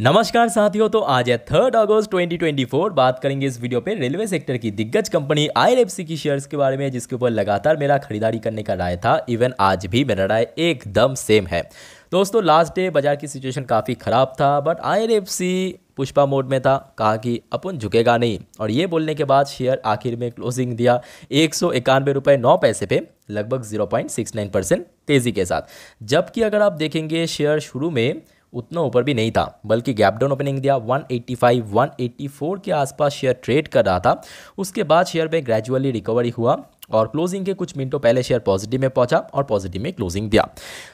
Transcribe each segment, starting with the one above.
नमस्कार साथियों तो आज है थर्ड अगस्त 2024 बात करेंगे इस वीडियो पे रेलवे सेक्टर की दिग्गज कंपनी आई की शेयर्स के बारे में जिसके ऊपर लगातार मेरा खरीदारी करने का राय था इवन आज भी मेरा राय एकदम सेम है दोस्तों लास्ट डे बाजार की सिचुएशन काफ़ी ख़राब था बट आई पुष्पा मोड में था कहा कि अपन झुकेगा नहीं और ये बोलने के बाद शेयर आखिर में क्लोजिंग दिया एक सौ इक्यानवे रुपये नौ पैसे पे लगभग नाइन परसेंट तेज़ी के साथ जबकि अगर आप देखेंगे शेयर शुरू में उतना ऊपर भी नहीं था बल्कि गैप डाउन ओपनिंग दिया 185, 184 के आसपास शेयर ट्रेड कर रहा था उसके बाद शेयर में ग्रेजुअली रिकवरी हुआ और क्लोजिंग के कुछ मिनटों पहले शेयर पॉजिटिव में पहुंचा और पॉजिटिव में क्लोजिंग दिया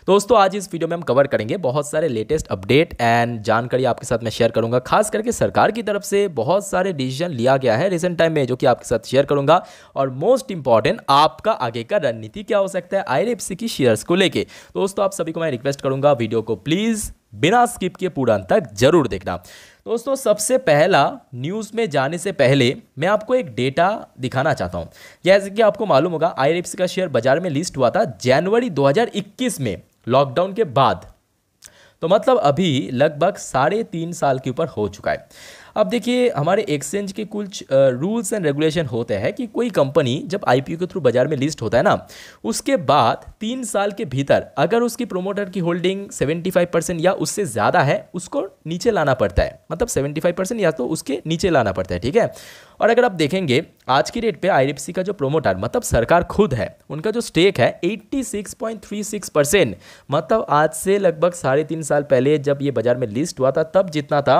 दोस्तों आज इस वीडियो में हम कवर करेंगे बहुत सारे लेटेस्ट अपडेट एंड जानकारी आपके साथ मैं शेयर करूंगा खास करके सरकार की तरफ से बहुत सारे डिसीजन लिया गया है रिसेंट टाइम में जो कि आपके साथ शेयर करूंगा और मोस्ट इंपॉर्टेंट आपका आगे का रणनीति क्या हो सकता है आई की शेयर्स को लेकर दोस्तों आप सभी को मैं रिक्वेस्ट करूंगा वीडियो को प्लीज़ बिना स्किप किए पूरा अंत तक जरूर देखना दोस्तों सबसे पहला न्यूज़ में जाने से पहले मैं आपको एक डेटा दिखाना चाहता हूँ जैसे कि आपको मालूम होगा आई का शेयर बाजार में लिस्ट हुआ था जनवरी 2021 में लॉकडाउन के बाद तो मतलब अभी लगभग साढ़े तीन साल के ऊपर हो चुका है अब देखिए हमारे एक्सचेंज के कुछ रूल्स एंड रेगुलेशन होते हैं कि कोई कंपनी जब आई के थ्रू बाजार में लिस्ट होता है ना उसके बाद तीन साल के भीतर अगर उसकी प्रोमोटर की होल्डिंग 75 परसेंट या उससे ज़्यादा है उसको नीचे लाना पड़ता है मतलब 75 परसेंट या तो उसके नीचे लाना पड़ता है ठीक है और अगर आप देखेंगे आज की डेट पे आई का जो प्रोमोटर मतलब सरकार खुद है उनका जो स्टेक है 86.36 परसेंट मतलब आज से लगभग साढ़े तीन साल पहले जब ये बाजार में लिस्ट हुआ था तब जितना था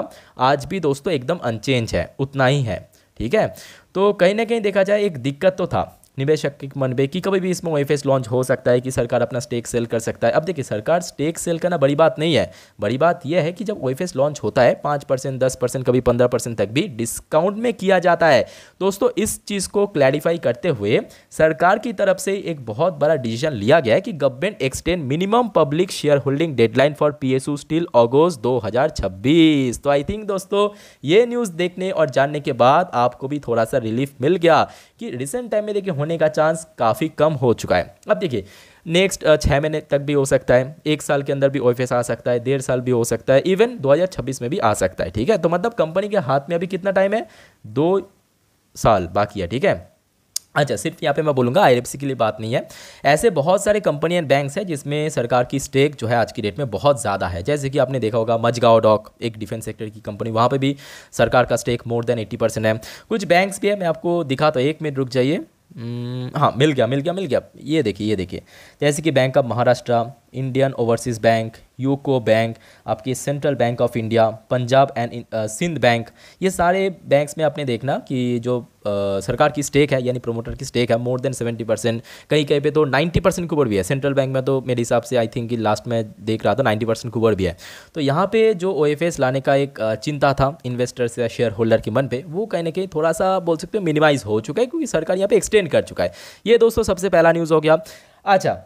आज भी दोस्तों एकदम अनचेंज है उतना ही है ठीक है तो कहीं ना कहीं देखा जाए एक दिक्कत तो था निवेशक के मन में कि कभी भी इसमें ओएफएस लॉन्च हो सकता है कि सरकार अपना स्टेक सेल कर सकता है अब देखिए सरकार स्टेक सेल करना बड़ी बात नहीं है बड़ी बात यह है कि जब ओएफएस लॉन्च होता है पाँच परसेंट दस परसेंट कभी पंद्रह परसेंट तक भी डिस्काउंट में किया जाता है दोस्तों इस चीज़ को क्लैरिफाई करते हुए सरकार की तरफ से एक बहुत बड़ा डिसीजन लिया गया है कि government extend minimum public share holding deadline for P still August दो तो आई थिंक दोस्तों ये न्यूज़ देखने और जानने के बाद आपको भी थोड़ा सा रिलीफ मिल गया कि रिसेंट टाइम में देखिए होने का चांस काफ़ी कम हो चुका है अब देखिए नेक्स्ट छः महीने तक भी हो सकता है एक साल के अंदर भी ओ आ सकता है डेढ़ साल भी हो सकता है इवन 2026 में भी आ सकता है ठीक है तो मतलब कंपनी के हाथ में अभी कितना टाइम है दो साल बाकी है ठीक है अच्छा सिर्फ यहाँ पे मैं बोलूँगा आई के लिए बात नहीं है ऐसे बहुत सारे कंपनी एंड बैंक्स हैं जिसमें सरकार की स्टेक जो है आज की डेट में बहुत ज़्यादा है जैसे कि आपने देखा होगा मजगांव डॉक एक डिफेंस सेक्टर की कंपनी वहाँ पे भी सरकार का स्टेक मोर देन 80 परसेंट है कुछ बैंक्स भी है मैं आपको दिखाता तो एक मिनट रुक जाइए हाँ मिल गया मिल गया मिल गया ये देखिए ये देखिए जैसे कि bank of Maharashtra Indian overseas bank UCO bank आपके central bank of India Punjab and Sind bank ये सारे बैंक्स में आपने देखना कि जो आ, uh, सरकार की स्टेक है यानी प्रोमोटर की स्टेक है मोर देन सेवेंटी परसेंट कहीं कहीं पे तो नाइन्टी परसेंट के ऊपर भी है सेंट्रल बैंक में तो मेरे हिसाब से आई थिंक लास्ट में देख रहा था नाइन्टी परसेंट के ऊपर भी है तो यहाँ पे जो ओ लाने का एक uh, चिंता था इन्वेस्टर्स या शेयर होल्डर के मन पर वो कहीं ना कहीं थोड़ा सा बोल सकते हो मिनिमाइज़ हो चुका है क्योंकि सरकार यहाँ पर एक्सटेंड कर चुका है ये दोस्तों सबसे पहला न्यूज़ हो गया अच्छा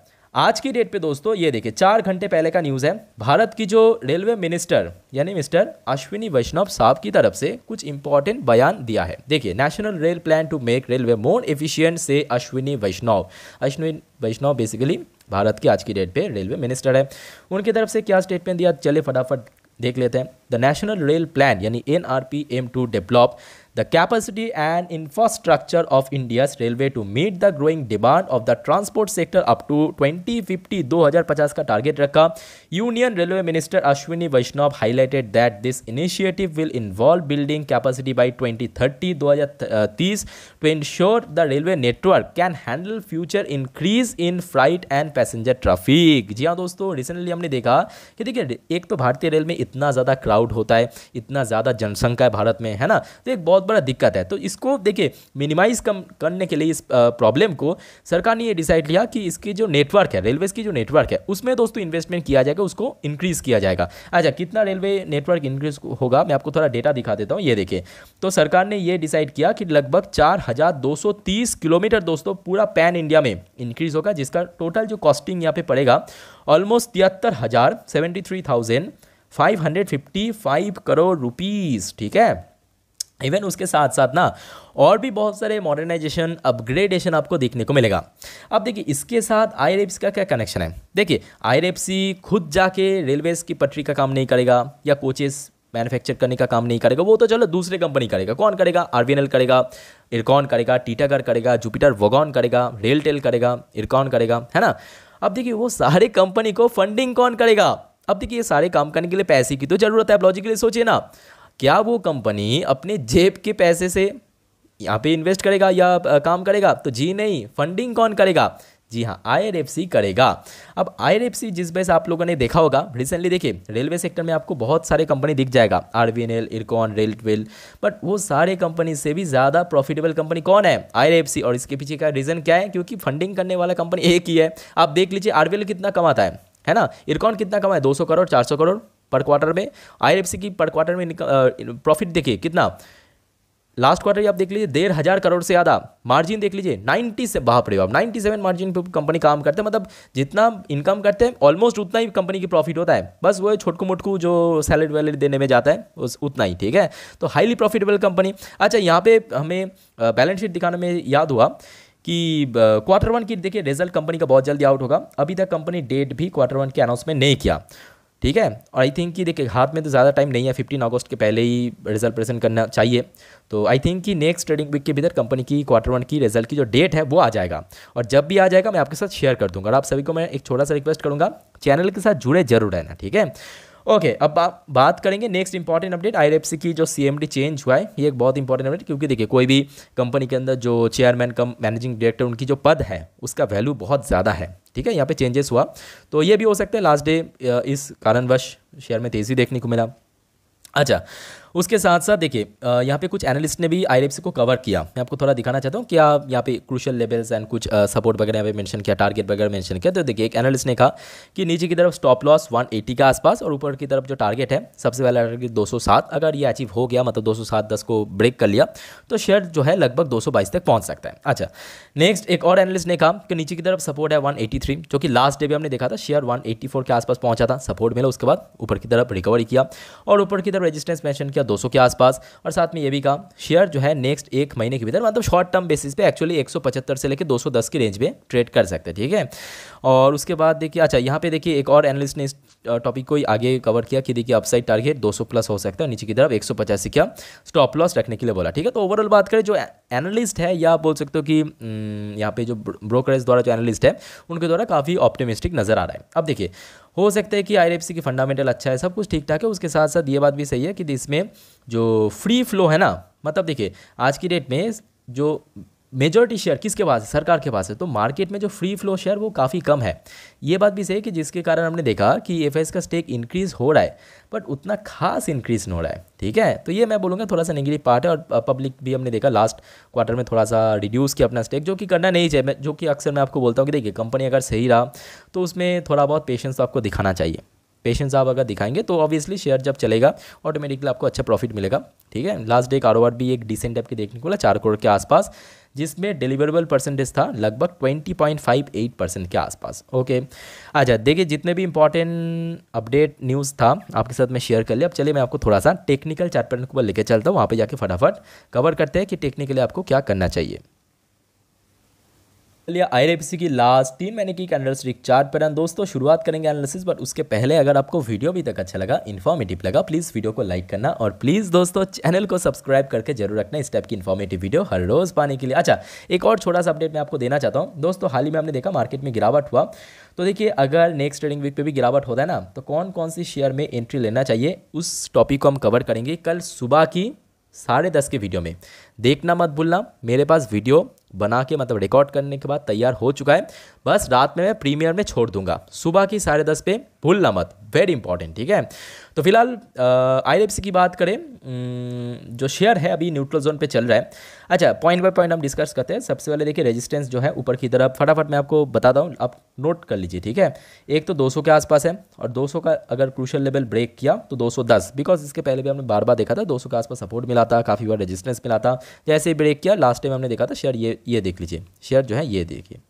आज की डेट पे दोस्तों ये देखिए चार घंटे पहले का न्यूज़ है भारत की जो रेलवे मिनिस्टर यानी मिस्टर अश्विनी वैष्णव साहब की तरफ से कुछ इंपॉर्टेंट बयान दिया है देखिए national rail plan to make railway more efficient से अश्विनी वैष्णव अश्विनी वैष्णव बेसिकली भारत की आज की डेट पे रेलवे मिनिस्टर है उनकी तरफ से क्या स्टेटमेंट दिया चले फटाफट देख लेते हैं द नेशनल रेल प्लान यानी N R P M to develop the capacity and infrastructure of India railway to meet the growing demand of the transport sector up to twenty fifty दो हजार पचास का टारगेट रखा union railway minister Ashwini Vaishnaw highlighted that this initiative will involve building capacity by twenty thirty दो हजार तीस to ensure the railway network can handle future increase in flight and passenger traffic जी हाँ दोस्तों रिसेंटली हमने देखा कि देखिए एक तो भारतीय रेल में इतना ज़्यादा क्राउड होता है इतना ज़्यादा जनसंख्या है भारत में है ना तो एक बहुत बहुत बड़ा दिक्कत है तो इसको देखिए मिनिमाइज कम करने के लिए इस प्रॉब्लम को सरकार ने ये डिसाइड लिया कि इसकी जो नेटवर्क है रेलवेज की जो नेटवर्क है उसमें दोस्तों इन्वेस्टमेंट किया जाएगा उसको इंक्रीज़ किया जाएगा अच्छा कितना रेलवे नेटवर्क इंक्रीज होगा मैं आपको थोड़ा डेटा दिखा देता हूँ ये देखिए तो सरकार ने ये डिसाइड किया कि लगभग चार किलोमीटर दोस्तों पूरा पैन इंडिया में इंक्रीज़ होगा जिसका टोटल जो कॉस्टिंग यहाँ पे पड़ेगा ऑलमोस्ट तिहत्तर हज़ार seventy three thousand five hundred fifty five crore rupees ठीक है इवन उसके साथ साथ ना और भी बहुत सारे मॉडर्नाइजेशन अपग्रेडेशन आपको देखने को मिलेगा अब देखिए इसके साथ आई का क्या कनेक्शन है देखिए आई खुद जाके रेलवेज की पटरी का काम नहीं करेगा या कोचेस मैन्युफैक्चर करने का काम नहीं करेगा वो तो चलो दूसरे कंपनी करेगा कौन करेगा आर करेगा इरकॉन करेगा टीटागर करेगा जुपिटर वोगॉन करेगा रेलटेल करेगा इरकॉन करेगा है ना अब देखिए वो सारे कंपनी को फंडिंग कौन करेगा अब देखिए ये सारे काम करने के लिए पैसे की तो ज़रूरत है आप लॉजिकली सोचिए ना क्या वो कंपनी अपने जेब के पैसे से यहाँ पे इन्वेस्ट करेगा या काम करेगा तो जी नहीं फंडिंग कौन करेगा जी हाँ आई करेगा अब आई जिस वैसे आप लोगों ने देखा होगा रिसेंटली देखिए रेलवे सेक्टर में आपको बहुत सारे कंपनी दिख जाएगा R B N L Ircon twelve but वो सारे कंपनी से भी ज़्यादा प्रॉफिटेबल कंपनी कौन है आई और इसके पीछे का रीज़न क्या है क्योंकि फंडिंग करने वाला कंपनी एक ही है आप देख लीजिए आर कितना कमाता है है ना इरकॉन कितना कमाए दो सौ करोड़ सौ करोड़ पर क्वार्टर में आई की पर क्वार्टर में प्रॉफिट देखिए कितना लास्ट क्वार्टर आप देख लीजिए डेढ़ हज़ार करोड़ से ज़्यादा मार्जिन देख लीजिए नाइन्टी से बाहर पड़े आप नाइन्टी सेवन मार्जिन पे कंपनी काम करते हैं मतलब जितना इनकम करते हैं ऑलमोस्ट उतना ही कंपनी की प्रॉफिट होता है बस वो छोटकू मोटकू जो सैलरी वैलरी देने में जाता है उस उतना ही ठीक है तो हाईली प्रॉफिटेबल कंपनी अच्छा यहाँ पे हमें बैलेंस शीट दिखाने में याद हुआ कि क्वार्टर वन की देखिए रिजल्ट कंपनी का बहुत जल्दी आउट होगा अभी तक कंपनी डेट भी क्वार्टर वन के अनाउंसमेंट नहीं किया ठीक है और आई थिंक कि देखिए हाथ में तो ज़्यादा टाइम नहीं है फिफ्टीन अगस्त के पहले ही रिजल्ट प्रेजेंट करना चाहिए तो आई थिंक कि नेक्स्ट ट्रेडिंग वीक के भीतर कंपनी की क्वार्टर वन की रिजल्ट की जो डेट है वो आ जाएगा और जब भी आ जाएगा मैं आपके साथ शेयर कर दूंगा और आप सभी को मैं एक छोटा सा रिक्वेस्ट करूँगा चैनल के साथ जुड़े जरूर रहना ठीक है ओके okay, अब आप बात करेंगे नेक्स्ट इंपॉर्टेंट अपडेट आई की जो सीएमडी चेंज हुआ है ये एक बहुत इंपॉर्टेंट अपडेट क्योंकि देखिए कोई भी कंपनी के अंदर जो चेयरमैन कम मैनेजिंग डायरेक्टर उनकी जो पद है उसका वैल्यू बहुत ज़्यादा है ठीक है यहाँ पे चेंजेस हुआ तो ये भी हो सकता है लास्ट डे इस कारणवश शेयर में तेज़ी देखने को मिला अच्छा उसके साथ साथ देखिए यहाँ पे कुछ एनालिस्ट ने भी आई को कवर किया मैं आपको थोड़ा दिखाना चाहता हूँ क्या यहाँ पे क्रूशल लेवल्स एंड कुछ सपोर्ट वगैरह यहाँ पे मैंशन किया टारगेट वगैरह मैंशन किया तो देखिए एक एनालिस्ट ने कहा कि नीचे की तरफ स्टॉप लॉस वन के आसपास और ऊपर की तरफ जो टारगेट है सबसे पहला टारगेट दो oh अगर ये अचीव हो गया मतलब oh दो सौ को ब्रेक कर लिया तो शेयर जो है लगभग दो oh तक पहुँच सकता है अच्छा नेक्स्ट एक और एनालिस्ट ने कहा कि नीचे की तरफ सपोर्ट है वन जो कि लास्ट डे भी हमने देखा था शेयर वन के आसपास पहुंचा था सपोर्ट मिला उसके बाद ऊपर की तरफ रिकवरी किया और ऊपर की तरफ रेजिस्टेंस मैंशन किया दो के आसपास और साथ में ये भी कहा शेयर जो है नेक्स्ट एक महीने के भीतर मतलब शॉर्ट टर्म बेसिस पे एक्चुअली एक से लेकर दो की रेंज में ट्रेड कर सकते हैं ठीक है और उसके बाद देखिए अच्छा यहाँ पे देखिए एक और एनालिस्ट ने इस टॉपिक को ही आगे कवर किया कि देखिए अपसाइड टारगेट 200 प्लस हो सकता है नीचे की तरफ एक सौ पचासी का स्टॉप लॉस रखने के लिए बोला ठीक है तो ओवरऑल बात करें जो एनालिस्ट है या बोल सकते हो कि यहाँ पे जो ब्रोकरेज द्वारा जो एनालिस्ट है उनके द्वारा काफ़ी ऑप्टिमिस्टिक नज़र आ रहा है अब देखिए हो सकता है कि आई की फंडामेंटल अच्छा है सब कुछ ठीक ठाक है उसके साथ साथ ये बात भी सही है कि इसमें जो फ्री फ्लो है ना मतलब देखिए आज की डेट में जो मेजोरिटी शेयर किसके पास है सरकार के पास है तो मार्केट में जो फ्री फ्लो शेयर वो काफ़ी कम है ये बात भी सही है कि जिसके कारण हमने देखा कि एफ का स्टेक इंक्रीज़ हो रहा है बट उतना खास इंक्रीज़ नहीं हो रहा है ठीक है तो ये मैं बोलूँगा थोड़ा सा नेगेटिव पार्ट है और पब्लिक भी हमने देखा लास्ट क्वार्टर में थोड़ा सा रिड्यूस किया अपना स्टेक जो कि करना नहीं चाहिए जो कि अक्सर मैं आपको बोलता हूँ कि देखिए कंपनी अगर सही रहा तो उसमें थोड़ा बहुत पेशेंस तो आपको दिखाना चाहिए पेशेंस आप अगर दिखाएंगे तो ऑब्वियसली शेयर जब चलेगा ऑटोमेटिकली आपको अच्छा प्रॉफिट मिलेगा ठीक है लास्ट डे कारोबार भी एक डिसेंट टाइप के देखने को मिला चार करोड़ के आसपास जिसमें डिलीवरेबल परसेंटेज था लगभग twenty point five eight percent के आसपास ओके अच्छा देखिए जितने भी इंपॉर्टेंट अपडेट न्यूज़ था आपके साथ मैं शेयर कर लिया अब चलिए मैं आपको थोड़ा सा टेक्निकल चार्ट पैटर्न के ऊपर चलता हूँ वहाँ पे जाके फटाफट कवर करते हैं कि टेक्निकली आपको क्या करना चाहिए चलिए आई की लास्ट तीन महीने की कैंडलस्टिक चार्ट पैटर्न दोस्तों शुरुआत करेंगे एनालिसिस बट उसके पहले अगर आपको वीडियो भी तक अच्छा लगा इन्फॉर्मेटिव लगा प्लीज़ वीडियो को लाइक करना और प्लीज़ दोस्तों चैनल को सब्सक्राइब करके जरूर रखना इस टाइप की इन्फॉर्मेटिव वीडियो हर रोज़ पाने के लिए अच्छा एक और छोटा सा अपडेट मैं आपको देना चाहता हूँ दोस्तों हाल ही में हमने देखा मार्केट में गिरावट हुआ तो देखिए अगर नेक्स्ट ट्रेडिंग वीक पे भी गिरावट होता है ना तो कौन कौन सी शेयर में एंट्री लेना चाहिए उस टॉपिक को हम कवर करेंगे कल सुबह की साढ़े दस के वीडियो में देखना मत भूलना मेरे पास वीडियो बना के मतलब रिकॉर्ड करने के बाद तैयार हो चुका है बस रात में मैं प्रीमियर में छोड़ दूंगा सुबह की साढ़े दस पे भूलना मत वेरी इंपॉर्टेंट ठीक है तो फिलहाल आई की बात करें जो शेयर है अभी न्यूट्रल जोन पे चल रहा है अच्छा पॉइंट बाय पॉइंट हम डिस्कस करते हैं सबसे पहले देखिए रेजिस्टेंस जो है ऊपर की तरफ फटाफट मैं आपको बताता हूँ आप नोट कर लीजिए ठीक है एक तो 200 के आसपास है और 200 का अगर क्रूशल लेवल ब्रेक किया तो 210 बिकॉज इसके पहले भी हमने बार बार देखा था 200 के आसपास सपोर्ट मिला था काफ़ी बार रेजिस्टेंस मिला था जैसे ही ब्रेक किया लास्ट टाइम हमने देखा था शेयर ये ये देख लीजिए शेयर जो है ये देखिए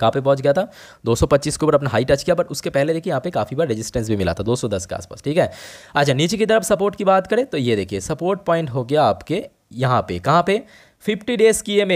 कहाँ पे पहुंच गया था 225 के ऊपर अपना हाई टच किया बट उसके पहले देखिए यहाँ पे काफ़ी बार रेजिस्टेंस भी मिला था 210 के आसपास ठीक है अच्छा नीचे की तरफ सपोर्ट की बात करें तो ये देखिए सपोर्ट पॉइंट हो गया आपके यहाँ पे कहाँ पे 50 डेज की एम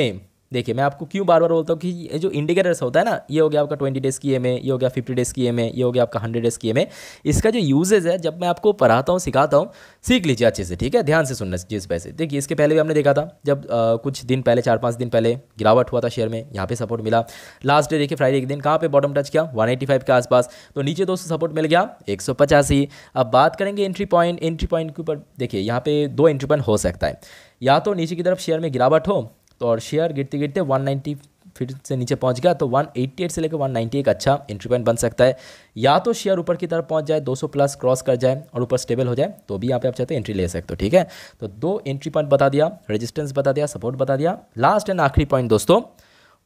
देखिए मैं आपको क्यों बार बार बोलता हूँ कि ये जो इंडिकेटर्स होता है ना ये हो गया आपका ट्वेंटी डेज़ की एम ए ये हो गया फिफ्टी डेज़ की एम ये हो गया आपका हंड्रेड डेज़ की एम ए इसका जो यूजेज है जब मैं आपको पढ़ाता हूँ सिखाता हूँ सीख लीजिए अच्छे से ठीक है ध्यान से सुनना जिस पैसे देखिए इसके पहले भी हमने देखा था जब आ, कुछ दिन पहले चार पाँच दिन पहले गिरावट हुआ था शेयर में यहाँ पर सपोर्ट मिला लास्ट डे देखिए फ्राइडे के दिन कहाँ पर बॉटम टच किया वन के आसपास तो नीचे दोस्तों सपोर्ट मिल गया एक अब बात करेंगे एंट्री पॉइंट एंट्री पॉइंट के ऊपर देखिए यहाँ पर दो एंट्री पॉइंट हो सकता है या तो नीचे की तरफ शेयर में गिरावट हो तो और शेयर गिरते गिरते 190 फिर से नीचे पहुंच गया तो 188 से लेकर 190 एक अच्छा एंट्री पॉइंट बन सकता है या तो शेयर ऊपर की तरफ पहुंच जाए 200 प्लस क्रॉस कर जाए और ऊपर स्टेबल हो जाए तो भी यहाँ पे आप चाहते हैं एंट्री ले सकते हो ठीक है तो दो एंट्री पॉइंट बता दिया रेजिस्टेंस बता दिया सपोर्ट बता दिया लास्ट एंड आखिरी पॉइंट दोस्तों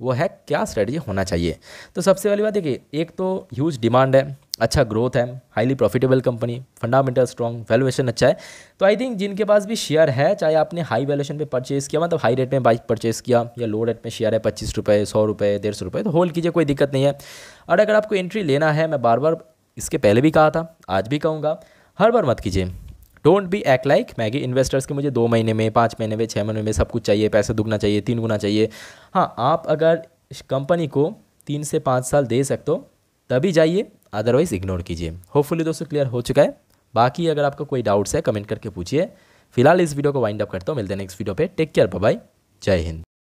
वो है क्या स्ट्रेटजी होना चाहिए तो सबसे पहली बात देखिए एक तो ह्यूज डिमांड है अच्छा ग्रोथ है highly profitable company fundamental strong valuation अच्छा है तो आई थिंक जिनके पास भी शेयर है चाहे आपने हाई वैल्यूएशन पे परचेस किया मतलब हाई रेट में बाइक परचेस किया या लो रेट में शेयर है पच्चीस रुपये सौ रुपये डेढ़ सौ रुपये तो होल्ड कीजिए कोई दिक्कत नहीं है और अगर आपको एंट्री लेना है मैं बार बार इसके पहले भी कहा था आज भी कहूँगा हर बार मत कीजिए don't be act like Maggi investors के मुझे दो महीने में पाँच महीने में छः महीने में सब कुछ चाहिए पैसे दुगना चाहिए तीन गुना चाहिए हाँ आप अगर कंपनी को तीन से पाँच साल दे सकते हो तभी जाइए अदरवाइज़ इग्नोर कीजिए होपफुली दोस्तों क्लियर हो चुका है बाकी अगर आपको कोई डाउट्स है कमेंट करके पूछिए फिलहाल इस वीडियो को वाइंड अप करता हूँ मिलते हैं नेक्स्ट वीडियो पे टेक केयर बाय जय हिंद